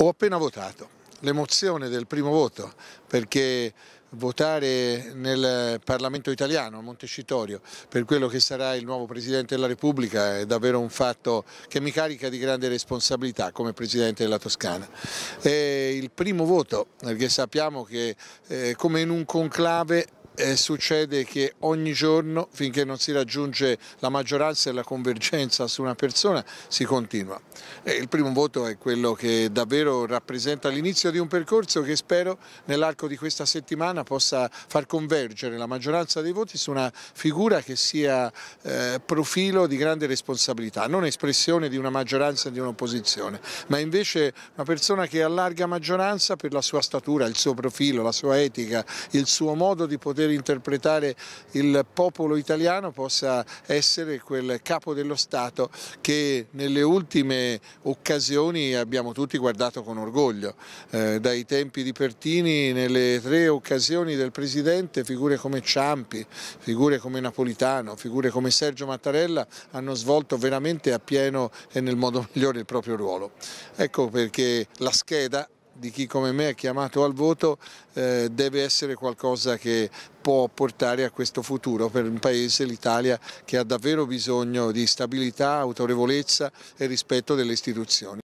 Ho appena votato, l'emozione del primo voto perché votare nel Parlamento italiano a Montecitorio per quello che sarà il nuovo Presidente della Repubblica è davvero un fatto che mi carica di grande responsabilità come Presidente della Toscana. È il primo voto perché sappiamo che eh, come in un conclave eh, succede che ogni giorno finché non si raggiunge la maggioranza e la convergenza su una persona si continua il primo voto è quello che davvero rappresenta l'inizio di un percorso che spero nell'arco di questa settimana possa far convergere la maggioranza dei voti su una figura che sia eh, profilo di grande responsabilità, non espressione di una maggioranza e di un'opposizione, ma invece una persona che ha larga maggioranza per la sua statura, il suo profilo, la sua etica, il suo modo di poter interpretare il popolo italiano possa essere quel capo dello Stato che nelle ultime settimane occasioni abbiamo tutti guardato con orgoglio. Eh, dai tempi di Pertini nelle tre occasioni del Presidente figure come Ciampi, figure come Napolitano, figure come Sergio Mattarella hanno svolto veramente a pieno e nel modo migliore il proprio ruolo. Ecco perché la scheda di chi come me è chiamato al voto eh, deve essere qualcosa che può portare a questo futuro per un paese, l'Italia, che ha davvero bisogno di stabilità, autorevolezza e rispetto delle istituzioni.